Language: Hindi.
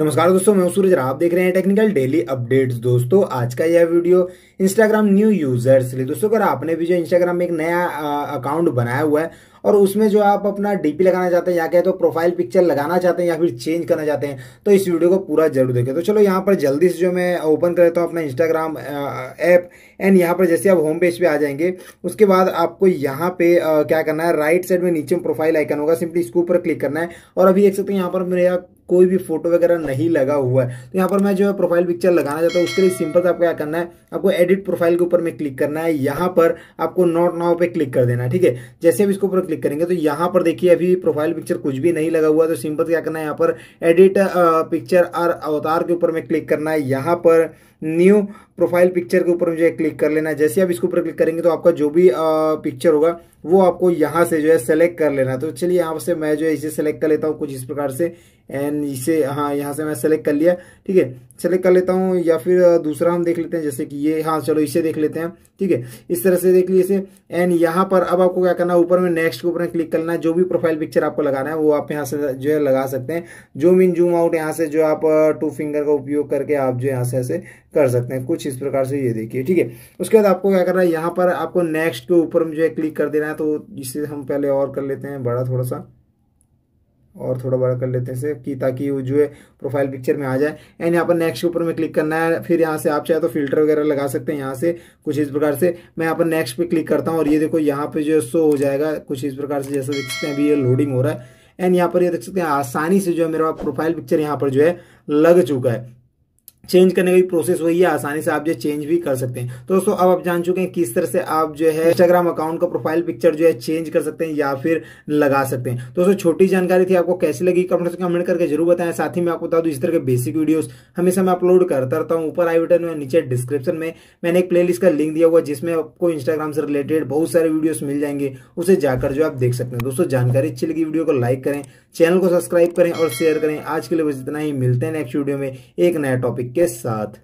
नमस्कार दोस्तों मैं सूरज आप देख रहे हैं टेक्निकल डेली अपडेट्स दोस्तों आज का यह वीडियो इंस्टाग्राम न्यू यूजर्स लिए दोस्तों अगर आपने भी जो इंस्टाग्राम में एक नया अकाउंट बनाया हुआ है और उसमें जो आप अपना डीपी लगाना चाहते हैं या कहते तो प्रोफाइल पिक्चर लगाना चाहते हैं या फिर चेंज करना चाहते हैं तो इस वीडियो को पूरा जरूर देखें तो चलो यहाँ पर जल्दी से जो मैं ओपन कर लेता हूँ अपना इंस्टाग्राम ऐप एंड यहाँ पर जैसे आप होम पेज पर आ जाएंगे उसके बाद आपको यहाँ पे क्या करना है राइट साइड में नीचे प्रोफाइल आइकन होगा सिंपली इसके ऊपर क्लिक करना है और अभी देख सकते हैं यहाँ पर मेरे कोई भी फोटो वगैरह नहीं लगा हुआ है तो यहाँ पर मैं जो है प्रोफाइल पिक्चर लगाना चाहता हूँ उसके लिए सिंपल आपको क्या करना है आपको एडिट प्रोफाइल के ऊपर में क्लिक करना है यहाँ पर आपको नोट नाउ पे क्लिक कर देना है ठीक है जैसे भी इसके ऊपर क्लिक क्लिक करेंगे तो यहाँ पर देखिए अभी प्रोफाइल पिक्चर कुछ भी नहीं लगा हुआ तो सिंपल क्या करना है यहाँ पर एडिट पिक्चर और अवतार के ऊपर में क्लिक करना है यहाँ पर न्यू प्रोफाइल पिक्चर के ऊपर मुझे क्लिक कर लेना है जैसे आप इसके ऊपर क्लिक करेंगे तो आपका जो भी पिक्चर होगा वो आपको यहाँ से जो है सेलेक्ट कर लेना है तो चलिए यहाँ से मैं जो है इसे सेलेक्ट कर लेता हूँ कुछ इस प्रकार से एंड इसे हाँ यहाँ से मैं सेलेक्ट कर लिया ठीक है सेलेक्ट कर लेता हूँ या फिर दूसरा हम देख लेते हैं जैसे कि ये हाँ चलो इसे देख लेते हैं ठीक है इस तरह से देख लीजिए एंड यहाँ पर अब आपको क्या करना है ऊपर में नेक्स्ट के ऊपर क्लिक करना है जो भी प्रोफाइल पिक्चर आपको लगाना है वो आप यहाँ से जो है लगा सकते हैं जूम इन जूम आउट यहाँ से जो आप टू फिंगर का उपयोग करके आप जो यहाँ से ऐसे कर सकते हैं कुछ इस प्रकार से ये देखिए ठीक है उसके बाद आपको क्या करना है यहाँ पर आपको नेक्स्ट के ऊपर में जो है क्लिक कर देना है तो इसे हम पहले और कर लेते हैं बड़ा थोड़ा सा और थोड़ा बड़ा कर लेते हैं कि ताकि वो जो है प्रोफाइल पिक्चर में आ जाए एंड यहाँ पर नेक्स्ट के ऊपर में क्लिक करना है फिर यहाँ से आप चाहे तो फिल्टर वगैरह लगा सकते हैं यहाँ से कुछ इस प्रकार से मैं यहाँ पर नेक्स्ट पे क्लिक करता हूँ और ये देखो यहाँ पे जो है शो हो जाएगा कुछ इस प्रकार से जैसा देख सकते हैं अभी ये लोडिंग हो रहा है एंड यहाँ पर ये देख सकते हैं आसानी से जो है मेरा प्रोफाइल पिक्चर यहाँ पर जो है लग चुका है चेंज करने की प्रोसेस वही है आसानी से आप जो चेंज भी कर सकते हैं तो दोस्तों अब आप जान चुके हैं किस तरह से आप जो है इंस्टाग्राम अकाउंट का प्रोफाइल पिक्चर जो है चेंज कर सकते हैं या फिर लगा सकते हैं तो दोस्तों छोटी जानकारी थी आपको कैसी लगी कमेंट कमेंट करके जरूर बताएं साथ ही मैं आपको बता दूं इस तरह के बेसिक वीडियो हमेशा मैं अपलोड करता रहता हूँ ऊपर आई बटन में नीचे डिस्क्रिप्शन में मैंने एक प्ले का लिंक दिया हुआ जिसमें आपको इंस्टाग्राम से रिलेटेड बहुत सारे वीडियोज मिल जाएंगे उसे जाकर जो आप देख सकते हैं दोस्तों जानकारी अच्छी लगी वीडियो को लाइक करें चैनल को सब्सक्राइब करें और शेयर करें आज के लिए बस इतना ही मिलते हैं नेक्स्ट वीडियो में एक नया टॉपिक के साथ